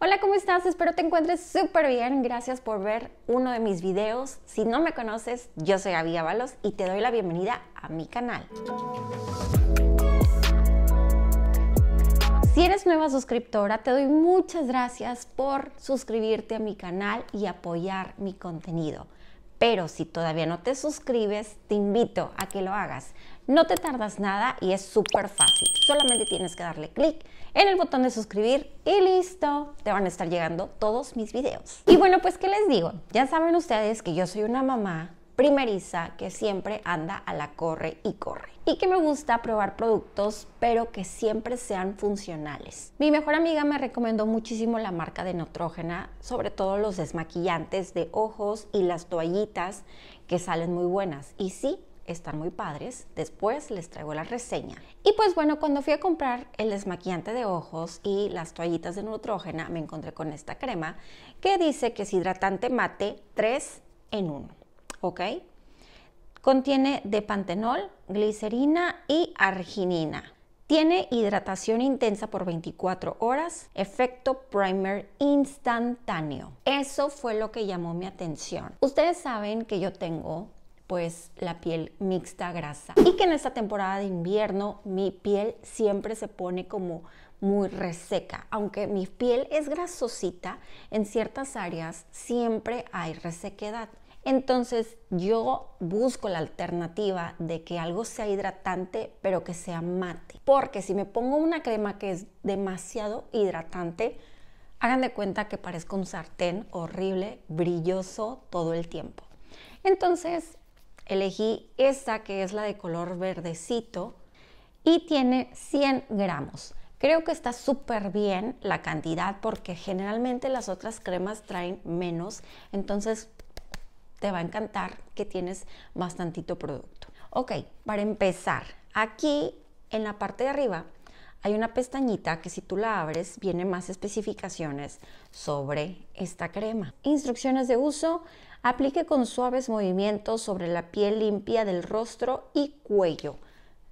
Hola, ¿cómo estás? Espero te encuentres súper bien. Gracias por ver uno de mis videos. Si no me conoces, yo soy Gaby Balos y te doy la bienvenida a mi canal. Si eres nueva suscriptora, te doy muchas gracias por suscribirte a mi canal y apoyar mi contenido. Pero si todavía no te suscribes, te invito a que lo hagas. No te tardas nada y es súper fácil. Solamente tienes que darle clic en el botón de suscribir y listo. Te van a estar llegando todos mis videos. Y bueno, pues ¿qué les digo? Ya saben ustedes que yo soy una mamá primeriza que siempre anda a la corre y corre. Y que me gusta probar productos, pero que siempre sean funcionales. Mi mejor amiga me recomendó muchísimo la marca de Notrógena, sobre todo los desmaquillantes de ojos y las toallitas que salen muy buenas. Y sí, están muy padres. Después les traigo la reseña. Y pues bueno, cuando fui a comprar el desmaquillante de ojos y las toallitas de nutrógena, me encontré con esta crema que dice que es hidratante mate 3 en 1. ¿Ok? Contiene depantenol, glicerina y arginina. Tiene hidratación intensa por 24 horas, efecto primer instantáneo. Eso fue lo que llamó mi atención. Ustedes saben que yo tengo pues la piel mixta grasa. Y que en esta temporada de invierno mi piel siempre se pone como muy reseca. Aunque mi piel es grasosita, en ciertas áreas siempre hay resequedad. Entonces yo busco la alternativa de que algo sea hidratante pero que sea mate. Porque si me pongo una crema que es demasiado hidratante, hagan de cuenta que parezco un sartén horrible, brilloso todo el tiempo. Entonces Elegí esta que es la de color verdecito y tiene 100 gramos. Creo que está súper bien la cantidad porque generalmente las otras cremas traen menos, entonces te va a encantar que tienes bastantito producto. Ok, para empezar, aquí en la parte de arriba hay una pestañita que si tú la abres viene más especificaciones sobre esta crema. Instrucciones de uso. Aplique con suaves movimientos sobre la piel limpia del rostro y cuello.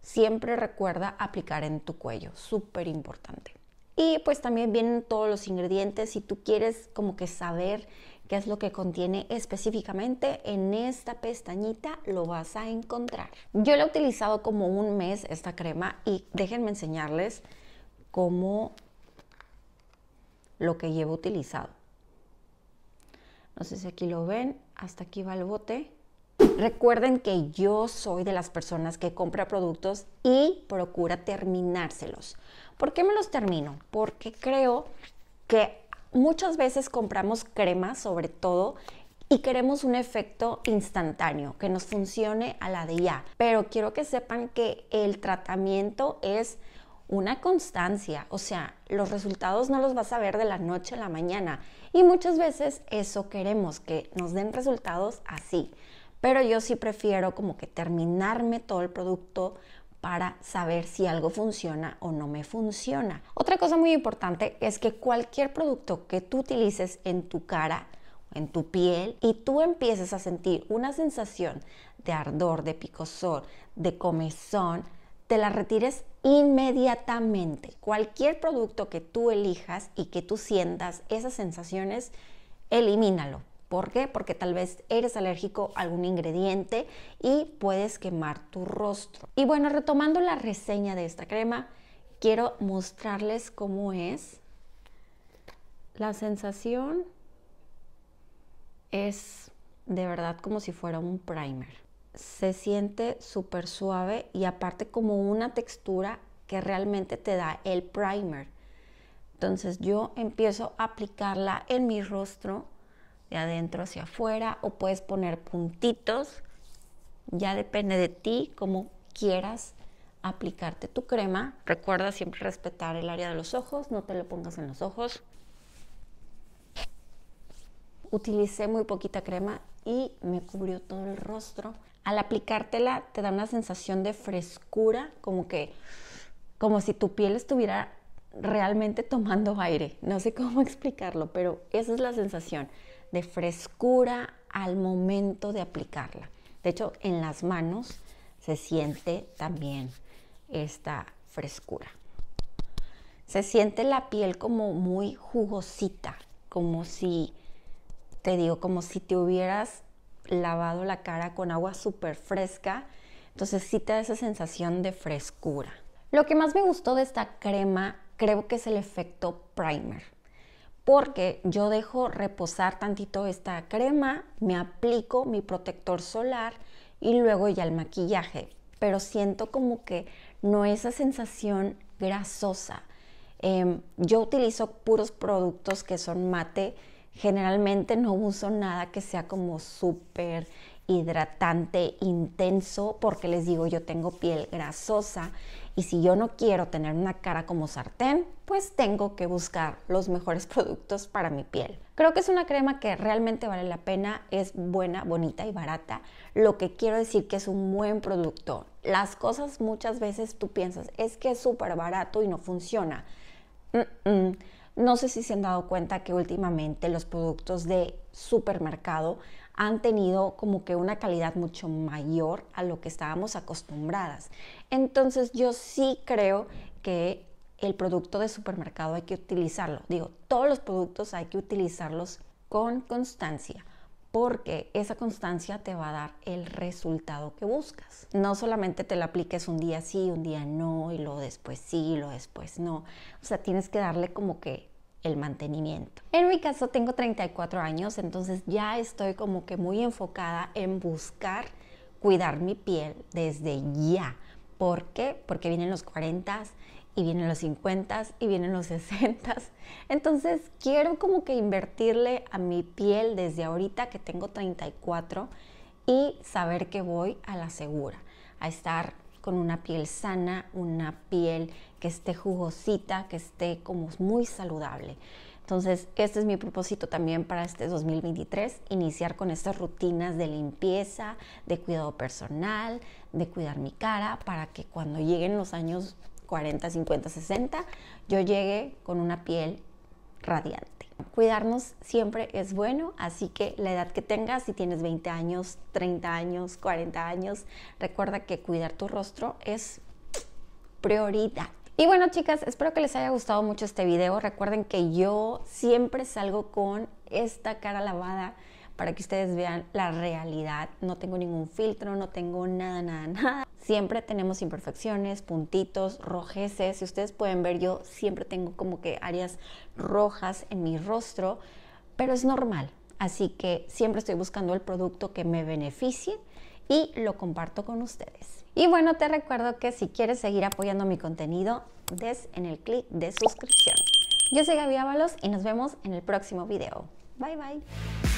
Siempre recuerda aplicar en tu cuello, súper importante. Y pues también vienen todos los ingredientes si tú quieres como que saber Qué es lo que contiene específicamente en esta pestañita, lo vas a encontrar. Yo la he utilizado como un mes esta crema y déjenme enseñarles cómo lo que llevo utilizado. No sé si aquí lo ven, hasta aquí va el bote. Recuerden que yo soy de las personas que compra productos y procura terminárselos. ¿Por qué me los termino? Porque creo que muchas veces compramos crema sobre todo, y queremos un efecto instantáneo, que nos funcione a la de ya. Pero quiero que sepan que el tratamiento es una constancia, o sea, los resultados no los vas a ver de la noche a la mañana. Y muchas veces eso queremos, que nos den resultados así. Pero yo sí prefiero como que terminarme todo el producto, para saber si algo funciona o no me funciona. Otra cosa muy importante es que cualquier producto que tú utilices en tu cara, en tu piel, y tú empieces a sentir una sensación de ardor, de picosor, de comezón, te la retires inmediatamente. Cualquier producto que tú elijas y que tú sientas esas sensaciones, elimínalo. ¿Por qué? Porque tal vez eres alérgico a algún ingrediente y puedes quemar tu rostro. Y bueno, retomando la reseña de esta crema, quiero mostrarles cómo es. La sensación es de verdad como si fuera un primer. Se siente súper suave y aparte como una textura que realmente te da el primer. Entonces yo empiezo a aplicarla en mi rostro de adentro hacia afuera, o puedes poner puntitos. Ya depende de ti cómo quieras aplicarte tu crema. Recuerda siempre respetar el área de los ojos, no te lo pongas en los ojos. Utilicé muy poquita crema y me cubrió todo el rostro. Al aplicártela te da una sensación de frescura, como que como si tu piel estuviera realmente tomando aire. No sé cómo explicarlo, pero esa es la sensación frescura al momento de aplicarla. De hecho, en las manos se siente también esta frescura. Se siente la piel como muy jugosita, como si, te digo, como si te hubieras lavado la cara con agua súper fresca. Entonces si te da esa sensación de frescura. Lo que más me gustó de esta crema creo que es el efecto primer porque yo dejo reposar tantito esta crema, me aplico mi protector solar y luego ya el maquillaje. Pero siento como que no esa sensación grasosa. Em, yo utilizo puros productos que son mate Generalmente no uso nada que sea como súper hidratante intenso porque les digo yo tengo piel grasosa y si yo no quiero tener una cara como sartén, pues tengo que buscar los mejores productos para mi piel. Creo que es una crema que realmente vale la pena, es buena, bonita y barata. Lo que quiero decir que es un buen producto. Las cosas muchas veces tú piensas, es que es súper barato y no funciona. Mm, mm. No sé si se han dado cuenta que últimamente los productos de supermercado han tenido como que una calidad mucho mayor a lo que estábamos acostumbradas. Entonces yo sí creo que el producto de supermercado hay que utilizarlo. Digo, todos los productos hay que utilizarlos con constancia porque esa constancia te va a dar el resultado que buscas. No solamente te la apliques un día sí, un día no, y luego después sí, y después no. O sea, tienes que darle como que el mantenimiento. En mi caso tengo 34 años, entonces ya estoy como que muy enfocada en buscar cuidar mi piel desde ya. ¿Por qué? Porque vienen los 40 y vienen los 50 y vienen los 60. Entonces quiero como que invertirle a mi piel desde ahorita que tengo 34 y saber que voy a la segura, a estar con una piel sana, una piel que esté jugosita, que esté como muy saludable. Entonces, este es mi propósito también para este 2023, iniciar con estas rutinas de limpieza, de cuidado personal, de cuidar mi cara, para que cuando lleguen los años 40, 50, 60, yo llegué con una piel radiante. Cuidarnos siempre es bueno, así que la edad que tengas, si tienes 20 años, 30 años, 40 años, recuerda que cuidar tu rostro es prioridad. Y bueno chicas, espero que les haya gustado mucho este video. Recuerden que yo siempre salgo con esta cara lavada para que ustedes vean la realidad. No tengo ningún filtro, no tengo nada, nada, nada. Siempre tenemos imperfecciones, puntitos, rojeces. Si ustedes pueden ver, yo siempre tengo como que áreas rojas en mi rostro, pero es normal. Así que siempre estoy buscando el producto que me beneficie y lo comparto con ustedes. Y bueno, te recuerdo que si quieres seguir apoyando mi contenido, des en el clic de suscripción. Yo soy Gaby Ábalos y nos vemos en el próximo video. Bye bye.